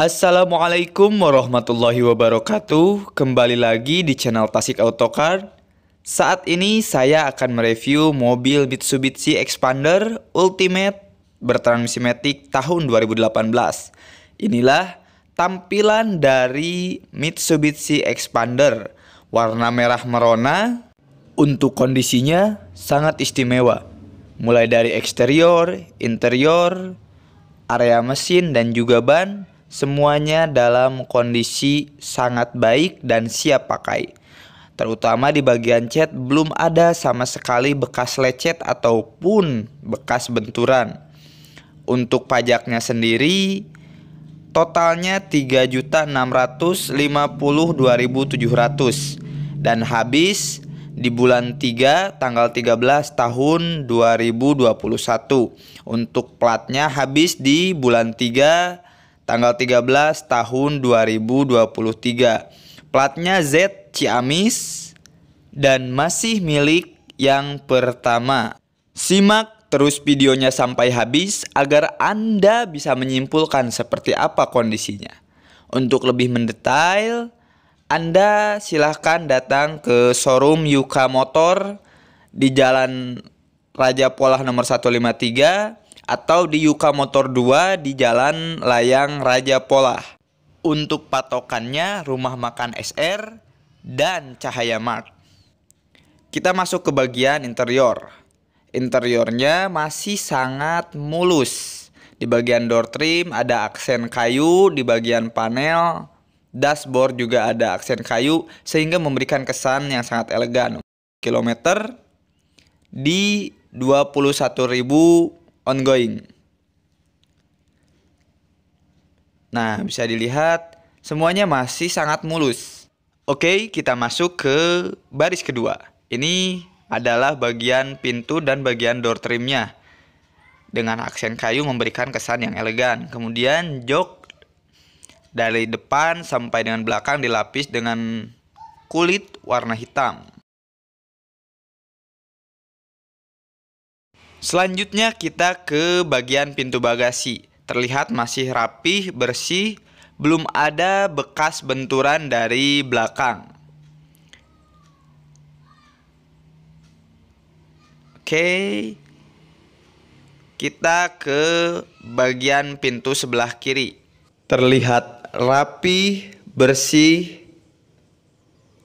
Assalamualaikum warahmatullahi wabarakatuh. Kembali lagi di channel Tasik Autocar. Saat ini saya akan mereview mobil Mitsubishi Expander Ultimate bertransmisi matic tahun 2018. Inilah tampilan dari Mitsubishi Expander. Warna merah merona untuk kondisinya sangat istimewa. Mulai dari eksterior, interior, area mesin dan juga ban Semuanya dalam kondisi sangat baik dan siap pakai. Terutama di bagian cat belum ada sama sekali bekas lecet ataupun bekas benturan. Untuk pajaknya sendiri totalnya 3.652.700 dan habis di bulan 3 tanggal 13 tahun 2021. Untuk platnya habis di bulan 3 tanggal 13 tahun 2023. Platnya Z Ciamis dan masih milik yang pertama. Simak terus videonya sampai habis agar Anda bisa menyimpulkan seperti apa kondisinya. Untuk lebih mendetail, Anda silahkan datang ke showroom Yuka Motor di Jalan Raja Polah nomor 153 atau di Yuka Motor 2 di Jalan Layang Raja Pola. Untuk patokannya Rumah Makan SR dan Cahaya Mart. Kita masuk ke bagian interior. Interiornya masih sangat mulus. Di bagian door trim ada aksen kayu, di bagian panel dashboard juga ada aksen kayu sehingga memberikan kesan yang sangat elegan. Kilometer di 21.000 ongoing. Nah, bisa dilihat semuanya masih sangat mulus. Oke, kita masuk ke baris kedua. Ini adalah bagian pintu dan bagian door trimnya. Dengan aksen kayu memberikan kesan yang elegan. Kemudian jok dari depan sampai dengan belakang dilapis dengan kulit warna hitam. Selanjutnya kita ke bagian pintu bagasi. Terlihat masih rapih, bersih, belum ada bekas benturan dari belakang. Oke. Kita ke bagian pintu sebelah kiri. Terlihat rapih bersih,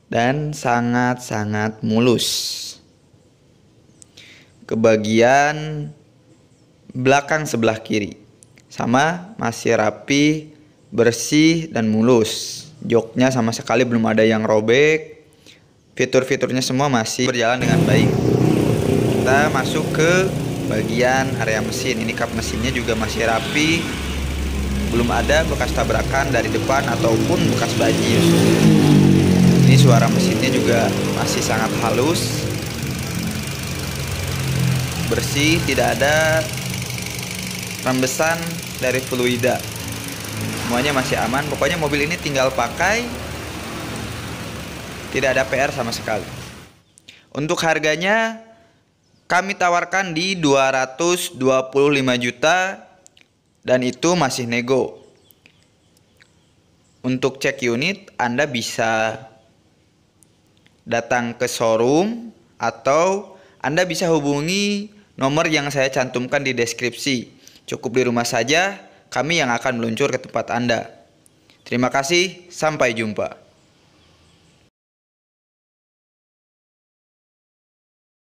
dan sangat-sangat mulus ke bagian belakang sebelah kiri. Sama, masih rapi, bersih, dan mulus. Joknya sama sekali belum ada yang robek. Fitur-fiturnya semua masih berjalan dengan baik. Kita masuk ke bagian area mesin. Ini kap mesinnya juga masih rapi. Belum ada bekas tabrakan dari depan ataupun bekas banjir. Ini suara mesinnya juga masih sangat halus bersih tidak ada rembesan dari fluida semuanya masih aman pokoknya mobil ini tinggal pakai tidak ada PR sama sekali untuk harganya kami tawarkan di 225 juta dan itu masih nego untuk cek unit Anda bisa datang ke showroom atau Anda bisa hubungi nomor yang saya cantumkan di deskripsi. Cukup di rumah saja, kami yang akan meluncur ke tempat Anda. Terima kasih, sampai jumpa.